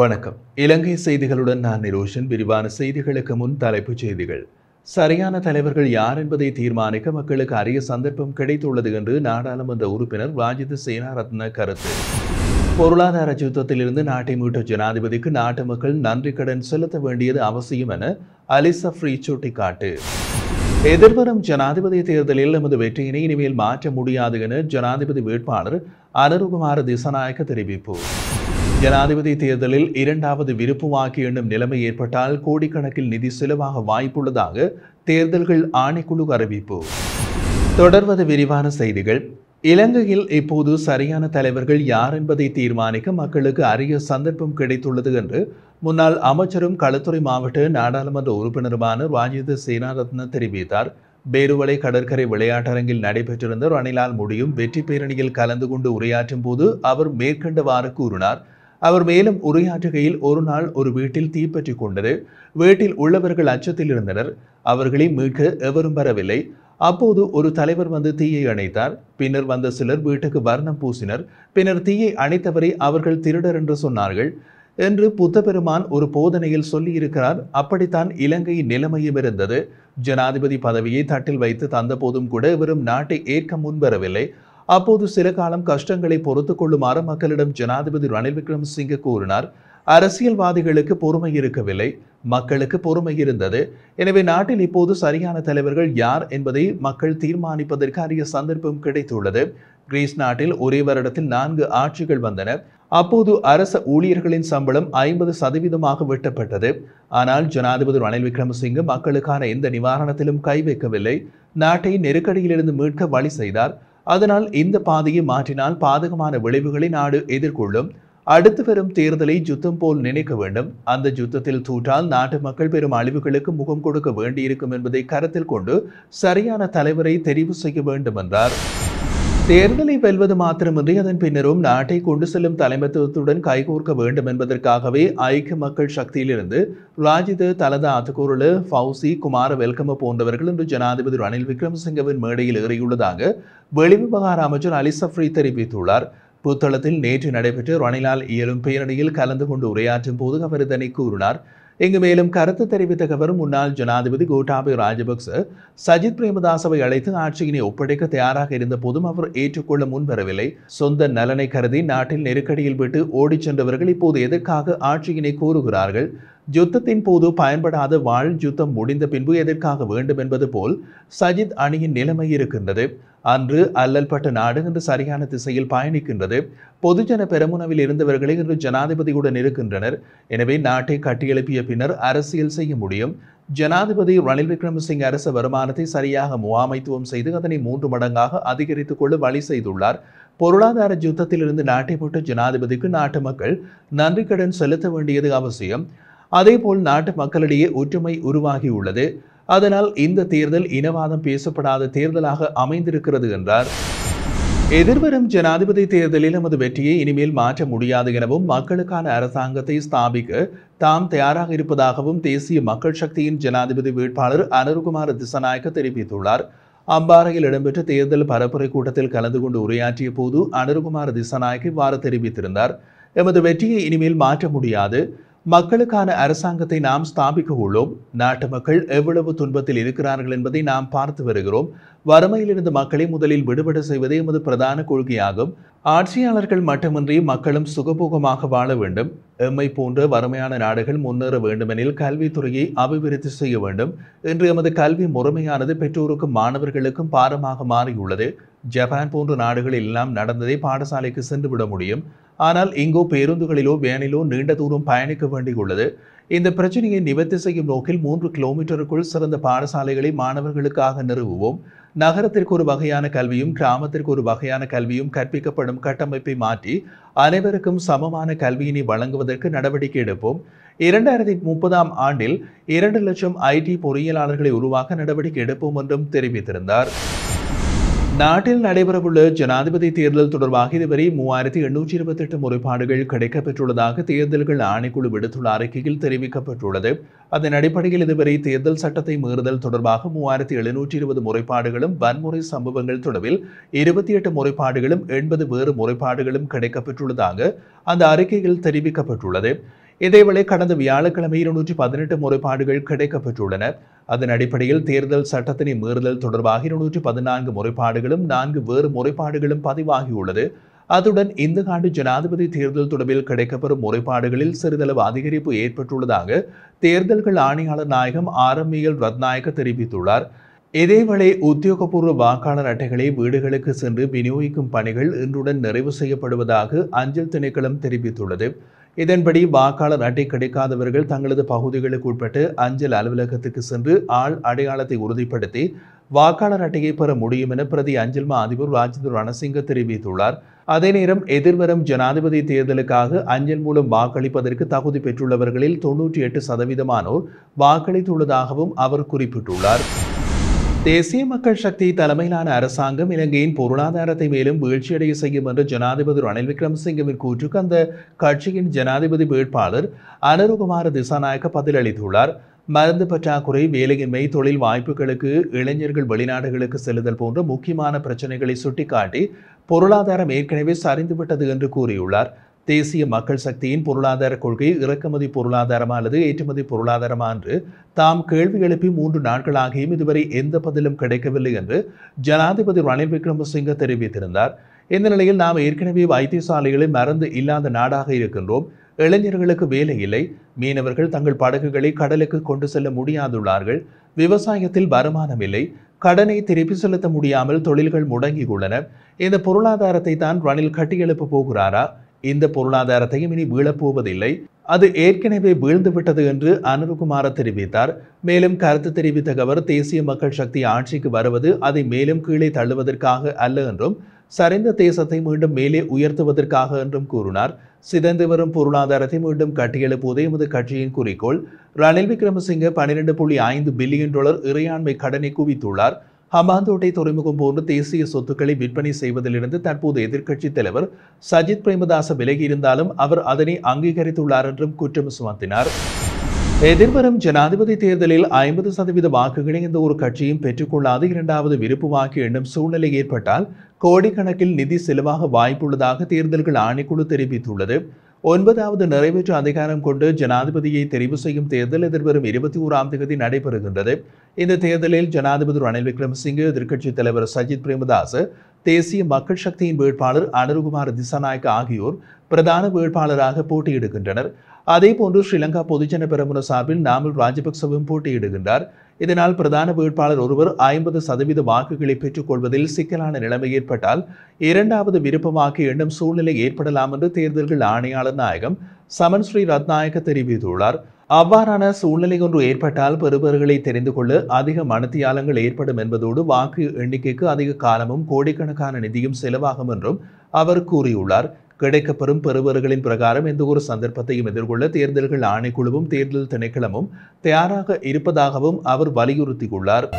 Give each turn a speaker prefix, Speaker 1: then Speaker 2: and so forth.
Speaker 1: வணக்கம் இலங்கை செய்திகளுடன் நான் நிரோஷன் விரிவான செய்திகளுக்கு முன் தலைப்புச் செய்திகள் சரியான தலைவர்கள் யார் என்பதை தீர்மானிக்க மக்களுக்கு அரிய சந்தர்ப்பம் கிடைத்துள்ளது என்று நாடாளுமன்ற உறுப்பினர் ராஜித சேனாரத்ன கருத்து பொருளாதார அச்சுத்தத்திலிருந்து நாட்டை மீட்ட ஜனாதிபதிக்கு நாட்டு மக்கள் நன்றி கடன் செலுத்த வேண்டியது அவசியம் என ஃப்ரீ சுட்டிக்காட்டு எதிர்வரும் ஜனாதிபதி தேர்தலில் நமது வெற்றியினை இனிமேல் மாற்ற முடியாது என ஜனாதிபதி வேட்பாளர் அனுருகுமார திசநாயக்க தெரிவிப்பு ஜனாதிபதி தேர்தலில் இரண்டாவது விருப்பு வாக்கு எண்ணும் நிலைமை ஏற்பட்டால் கோடிக்கணக்கில் நிதி செலவாக வாய்ப்புள்ளதாக தேர்தல்கள் ஆணைக்குழு அறிவிப்பு தொடர்வது விரிவான செய்திகள் இலங்கையில் இப்போது சரியான தலைவர்கள் யார் என்பதை தீர்மானிக்க மக்களுக்கு அரிய சந்தர்ப்பம் கிடைத்துள்ளது என்று முன்னாள் அமைச்சரும் களத்துறை மாவட்ட நாடாளுமன்ற உறுப்பினருமான ராஜித சேனாரத்ன தெரிவித்தார் பேருவளை கடற்கரை விளையாட்டரங்கில் நடைபெற்றிருந்த ரணிலால் முடியும் வெற்றி பேரணியில் கலந்து கொண்டு உரையாற்றும் போது அவர் மேற்கண்டவாறு கூறினார் அவர் மேலும் உரையாற்றுகையில் ஒரு நாள் ஒரு வீட்டில் தீப்பற்றி கொண்டது வீட்டில் உள்ளவர்கள் அச்சத்தில் இருந்தனர் அவர்களை மீட்க எவரும் வரவில்லை அப்போது ஒரு தலைவர் வந்து தீயை அணைத்தார் பின்னர் வந்த சிலர் வீட்டுக்கு வர்ணம் பூசினர் பின்னர் தீயை அணைத்தவரை அவர்கள் திருடர் என்று சொன்னார்கள் என்று புத்தபெருமான் ஒரு போதனையில் சொல்லியிருக்கிறார் அப்படித்தான் இலங்கையின் நிலைமையும் இருந்தது ஜனாதிபதி பதவியை தட்டில் வைத்து தந்தபோதும் கூட இவரும் நாட்டை ஏற்க முன்வரவில்லை அப்போது சில காலம் கஷ்டங்களை பொறுத்து கொள்ளுமாறு மக்களிடம் ஜனாதிபதி ரணில் விக்ரமசிங்க கூறினார் அரசியல்வாதிகளுக்கு பொறுமை இருக்கவில்லை மக்களுக்கு பொறுமை இருந்தது எனவே நாட்டில் இப்போது சரியான தலைவர்கள் யார் என்பதை மக்கள் தீர்மானிப்பதற்கு அரிய சந்தர்ப்பம் கிடைத்துள்ளது கிரீஸ் நாட்டில் ஒரே வருடத்தில் நான்கு ஆட்சிகள் வந்தன அப்போது அரச ஊழியர்களின் சம்பளம் ஐம்பது சதவீதமாக வெட்டப்பட்டது ஆனால் ஜனாதிபதி ரணில் விக்ரமசிங்க மக்களுக்கான எந்த நிவாரணத்திலும் கை வைக்கவில்லை நாட்டை நெருக்கடியிலிருந்து மீட்க வழி செய்தார் அதனால் இந்த பாதையை மாற்றினால் பாதகமான விளைவுகளை நாடு எதிர்கொள்ளும் அடுத்து வரும் தேர்தலை யுத்தம் போல் நினைக்க வேண்டும் அந்த யுத்தத்தில் தூற்றால் நாட்டு மக்கள் பெரும் அழிவுகளுக்கு முகம் கொடுக்க வேண்டியிருக்கும் என்பதை கருத்தில் கொண்டு சரியான தலைவரை தெரிவு செய்ய வேண்டும் என்றார் தேர்தலை வெல்வது மாத்திரமின்றி அதன் பின்னரும் நாட்டை கொண்டு செல்லும் தலைமைத்துவத்துடன் கைகோர்க்க வேண்டும் என்பதற்காகவே ஐக்கிய மக்கள் சக்தியிலிருந்து ராஜித தலதா அத்துக்குரலு ஃபவுசி குமார வெல்கம போன்றவர்கள் இன்று ஜனாதிபதி ரணில் விக்ரமசிங்கவின் மேடையில் ஏறியுள்ளதாக வெளிவிவகார அமைச்சர் அலி சஃப்ரி தெரிவித்துள்ளார் புத்தளத்தில் நேற்று நடைபெற்ற ரணிலால் இயலும் பேரணியில் கலந்து கொண்டு உரையாற்றும் போது அவர் இதனை கூறினார் இங்கு மேலும் கருத்து தெரிவித்த அவர் முன்னாள் ஜனாதிபதி கோட்டாபய ராஜபக்ச சஜித் பிரேமதாசவை அழைத்து ஆட்சியினை ஒப்படைக்க தயாராக இருந்த போதும் அவர் ஏற்றுக்கொள்ள முன்வரவில்லை சொந்த நலனை கருதி நாட்டில் நெருக்கடியில் விட்டு ஓடிச் சென்றவர்கள் இப்போது எதற்காக ஆட்சியினை கோருகிறார்கள் யுத்தத்தின் போது பயன்படாத வாழ் யுத்தம் முடிந்த பின்பு எதற்காக வேண்டும் என்பது போல் சஜித் அணியின் நிலைமை இருக்கின்றது அன்று அல்லல்பட்ட நாடு என்று சரியான திசையில் பயணிக்கின்றது பொதுஜன பெருமுனவில் இருந்தவர்களே இன்று ஜனாதிபதியுடன் இருக்கின்றனர் எனவே நாட்டை கட்டியெழுப்பிய பின்னர் அரசியல் செய்ய முடியும் ஜனாதிபதி ரணில் விக்ரமசிங் அரச வருமானத்தை சரியாக முகாமைத்துவம் செய்து அதனை மூன்று மடங்காக அதிகரித்துக் கொள்ள வழி செய்துள்ளார் பொருளாதார யுத்தத்திலிருந்து நாட்டை போட்ட ஜனாதிபதிக்கு நாட்டு மக்கள் நன்றி கடன் செலுத்த வேண்டியது அவசியம் அதேபோல் நாட்டு மக்களிடையே ஒற்றுமை உருவாகியுள்ளது அதனால் இந்த தேர்தல் இனவாதம் பேசப்படாத தேர்தலாக அமைந்திருக்கிறது என்றார் எதிர்வரும் ஜனாதிபதி தேர்தலில் நமது வெற்றியை இனிமேல் மாற்ற முடியாது எனவும் மக்களுக்கான அரசாங்கத்தை ஸ்தாபிக்க தாம் தயாராக இருப்பதாகவும் தேசிய மக்கள் சக்தியின் ஜனாதிபதி வேட்பாளர் அனுருகுமார் திசநாயக்க தெரிவித்துள்ளார் அம்பாறையில் இடம்பெற்ற தேர்தல் பரப்புரை கூட்டத்தில் கலந்து கொண்டு உரையாற்றிய போது அனுருகுமார் திசநாயக்க இவ்வாறு தெரிவித்திருந்தார் எமது வெற்றியை இனிமேல் மாற்ற முடியாது மக்களுக்கான அரசாங்கத்தை நாம் ஸ்தாபிக்க உள்ளோம் நாட்டு மக்கள் எவ்வளவு துன்பத்தில் இருக்கிறார்கள் என்பதை நாம் பார்த்து வருகிறோம் வறுமையிலிருந்து மக்களை முதலில் விடுபட செய்வதே எமது பிரதான கொள்கையாகும் ஆட்சியாளர்கள் மட்டுமின்றி மக்களும் சுகபோகமாக வாழ வேண்டும் எம்மை போன்ற வறுமையான நாடுகள் முன்னேற வேண்டுமெனில் கல்வித்துறையை அபிவிருத்தி செய்ய வேண்டும் இன்று எமது கல்வி முறைமையானது பெற்றோருக்கும் மாணவர்களுக்கும் பாரமாக மாறியுள்ளது ஜப்பான் போன்ற நாடுகளில் எல்லாம் நடந்ததை பாடசாலைக்கு சென்று விட முடியும் ஆனால் இங்கோ பேருந்துகளிலோ வேனிலோ நீண்ட தூரம் பயணிக்க வேண்டியுள்ளது இந்த பிரச்சனையை நிவர்த்தி செய்யும் நோக்கில் மூன்று கிலோமீட்டருக்குள் சிறந்த பாடசாலைகளை மாணவர்களுக்காக நிறுவுவோம் நகரத்திற்கு ஒரு வகையான கல்வியும் கிராமத்திற்கு ஒரு வகையான கல்வியும் கற்பிக்கப்படும் கட்டமைப்பை மாற்றி அனைவருக்கும் சமமான கல்வியினை வழங்குவதற்கு நடவடிக்கை எடுப்போம் இரண்டாயிரத்தி முப்பதாம் ஆண்டில் இரண்டு லட்சம் ஐடி பொறியியலாளர்களை உருவாக்க நடவடிக்கை எடுப்போம் என்றும் தெரிவித்திருந்தார் நாட்டில் நடைபெறவுள்ள ஜனாதிபதி தேர்தல் தொடர்பாக இதுவரை மூவாயிரத்தி எண்ணூற்றி இருபத்தி எட்டு முறைப்பாடுகள் கிடைக்கப்பெற்றுள்ளதாக தேர்தல்கள் ஆணைக்குழு விடுத்துள்ள அறிக்கையில் தெரிவிக்கப்பட்டுள்ளது அதன் அடிப்படையில் இதுவரை தேர்தல் சட்டத்தை மீறுதல் தொடர்பாக மூவாயிரத்தி எழுநூற்றி இருபது முறைப்பாடுகளும் வன்முறை சம்பவங்கள் தொடர்பில் இருபத்தி எட்டு முறைப்பாடுகளும் எண்பது வேறு முறைப்பாடுகளும் கிடைக்கப்பெற்றுள்ளதாக அந்த அறிக்கையில் தெரிவிக்கப்பட்டுள்ளது இதேவேளை கடந்த வியாழக்கிழமை இருநூற்றி பதினெட்டு முறைப்பாடுகள் கிடைக்கப்பெற்றுள்ளன அதன் அடிப்படையில் தேர்தல் சட்டத்தினை மீறுதல் தொடர்பாக இருநூற்றி பதினான்கு முறைப்பாடுகளும் நான்கு வேறு முறைப்பாடுகளும் பதிவாகியுள்ளது அத்துடன் இந்த ஆண்டு ஜனாதிபதி தேர்தல் தொடர்பில் கிடைக்கப்பெறும் முறைப்பாடுகளில் சிறிதளவு அதிகரிப்பு ஏற்பட்டுள்ளதாக தேர்தல்கள் ஆணையாளர் நாயகம் ஆர் எம் எல் ரத்நாயக்க தெரிவித்துள்ளார் இதேவேளை உத்தியோகபூர்வ வாக்காளர் அட்டைகளை வீடுகளுக்கு சென்று விநியோகிக்கும் பணிகள் இன்றுடன் நிறைவு செய்யப்படுவதாக அஞ்சல் திணைக்களம் தெரிவித்துள்ளது இதன்படி வாக்காளர் அட்டை கிடைக்காதவர்கள் தங்களது பகுதிகளுக்கு உட்பட்டு அஞ்சல் அலுவலகத்துக்கு சென்று ஆள் அடையாளத்தை உறுதிப்படுத்தி வாக்காளர் அட்டையை பெற முடியும் என பிரதி அஞ்சல் மா அதிபர் ராஜேந்திர ரணசிங்க தெரிவித்துள்ளார் அதே நேரம் எதிர்வரும் ஜனாதிபதி தேர்தலுக்காக அஞ்சல் மூலம் வாக்களிப்பதற்கு தகுதி பெற்றுள்ளவர்களில் தொன்னூற்றி எட்டு சதவீதமானோர் வாக்களித்துள்ளதாகவும் அவர் குறிப்பிட்டுள்ளார் தேசிய மக்கள் சக்தி தலைமையிலான அரசாங்கம் இலங்கையின் பொருளாதாரத்தை மேலும் வீழ்ச்சியடைய செய்யும் என்று ஜனாதிபதி ரணில் விக்ரமசிங்கவின் கூற்றுக்கு அந்த கட்சியின் ஜனாதிபதி வேட்பாளர் அனருகுமார திசாநாயக்க பதிலளித்துள்ளார் மருந்து பற்றாக்குறை வேலையின்மை தொழில் வாய்ப்புகளுக்கு இளைஞர்கள் வெளிநாடுகளுக்கு செல்லுதல் போன்ற முக்கியமான பிரச்சனைகளை சுட்டிக்காட்டி பொருளாதாரம் ஏற்கனவே சரிந்துவிட்டது என்று கூறியுள்ளார் தேசிய மக்கள் சக்தியின் பொருளாதார கொள்கை இறக்குமதி பொருளாதாரமா அல்லது ஏற்றுமதி பொருளாதாரமா என்று தாம் கேள்வி எழுப்பி மூன்று நாட்களாகியும் இதுவரை எந்த பதிலும் கிடைக்கவில்லை என்று ஜனாதிபதி ரணில் விக்ரமசிங்க தெரிவித்திருந்தார் இந்த நிலையில் நாம் ஏற்கனவே வைத்தியசாலைகளில் மருந்து இல்லாத நாடாக இருக்கின்றோம் இளைஞர்களுக்கு வேலை இல்லை மீனவர்கள் தங்கள் படகுகளை கடலுக்கு கொண்டு செல்ல முடியாதுள்ளார்கள் விவசாயத்தில் வருமானம் இல்லை கடனை திருப்பி செலுத்த முடியாமல் தொழில்கள் முடங்கியுள்ளன இந்த பொருளாதாரத்தை தான் ரணில் கட்டியெழுப்ப போகிறாரா இந்த பொருளாதாரத்தையும் இனி வீழப்போவதில்லை அது ஏற்கனவே வீழ்ந்துவிட்டது என்று அனுபகுமார தெரிவித்தார் மேலும் கருத்து தெரிவித்த அவர் தேசிய மக்கள் சக்தி ஆட்சிக்கு வருவது அதை மேலும் கீழே தள்ளுவதற்காக அல்ல என்றும் சரிந்த தேசத்தை மீண்டும் மேலே உயர்த்துவதற்காக என்றும் கூறினார் சிதைந்து வரும் பொருளாதாரத்தை மீண்டும் கட்டியெழுப்புவதே எமது கட்சியின் குறிக்கோள் ரணில் விக்ரமசிங்க பனிரெண்டு புள்ளி ஐந்து பில்லியன் டாலர் இறையாண்மை கடனை குவித்துள்ளார் ஹம்பாந்தோட்டை துறைமுகம் போன்று தேசிய சொத்துக்களை விற்பனை செய்வதிலிருந்து தற்போது எதிர்க்கட்சித் தலைவர் சஜித் பிரேமதாச விலகியிருந்தாலும் அவர் அதனை அங்கீகரித்துள்ளார் என்றும் குற்றம் சுமத்தினார் எதிர்வரும் ஜனாதிபதி தேர்தலில் ஐம்பது சதவீத வாக்குகளை எந்த ஒரு கட்சியும் பெற்றுக்கொள்ளாது இரண்டாவது விருப்பு வாக்கு எண்ணும் சூழ்நிலை ஏற்பட்டால் கோடிக்கணக்கில் நிதி செலவாக வாய்ப்புள்ளதாக தேர்தல்கள் ஆணைக்குழு தெரிவித்துள்ளது ஒன்பதாவது நிறைவேற்று அதிகாரம் கொண்டு ஜனாதிபதியை தெரிவு செய்யும் தேர்தல் எதிர்வரும் இருபத்தி ஓராம் தேதி நடைபெறுகின்றது இந்த தேர்தலில் ஜனாதிபதி ரணில் விக்ரமசிங்கே எதிர்க்கட்சித் தலைவர் சஜித் பிரேமதாஸ் தேசிய மக்கள் சக்தியின் வேட்பாளர் அனுருகுமார் திசாநாயக்க ஆகியோர் பிரதான வேட்பாளராக போட்டியிடுகின்றனர் அதேபோன்று ஸ்ரீலங்கா பொதுஜன பெரமுன சார்பில் நாமல் ராஜபக்சவும் போட்டியிடுகின்றார் இதனால் பிரதான வேட்பாளர் ஒருவர் ஐம்பது சதவீத வாக்குகளை பெற்றுக்கொள்வதில் சிக்கலான நிலைமை ஏற்பட்டால் இரண்டாவது வாக்கு எண்ணும் சூழ்நிலை ஏற்படலாம் என்று தேர்தல்கள் ஆணையாளர் நாயகம் சமன் ஸ்ரீ ரத்நாயக்க தெரிவித்துள்ளார் அவ்வாறான சூழ்நிலை ஒன்று ஏற்பட்டால் பெறுபவர்களை தெரிந்து கொள்ள அதிக மனத்தியாலங்கள் ஏற்படும் என்பதோடு வாக்கு எண்ணிக்கைக்கு அதிக காலமும் கோடிக்கணக்கான நிதியும் செலவாகும் என்றும் அவர் கூறியுள்ளார் கிடைக்கப்பெறும் பெறுபவர்களின் பிரகாரம் எந்த ஒரு சந்தர்ப்பத்தையும் எதிர்கொள்ள தேர்தல்கள் ஆணைக்குழுவும் தேர்தல் திணைக்களமும் தயாராக இருப்பதாகவும் அவர் வலியுறுத்தியுள்ளார்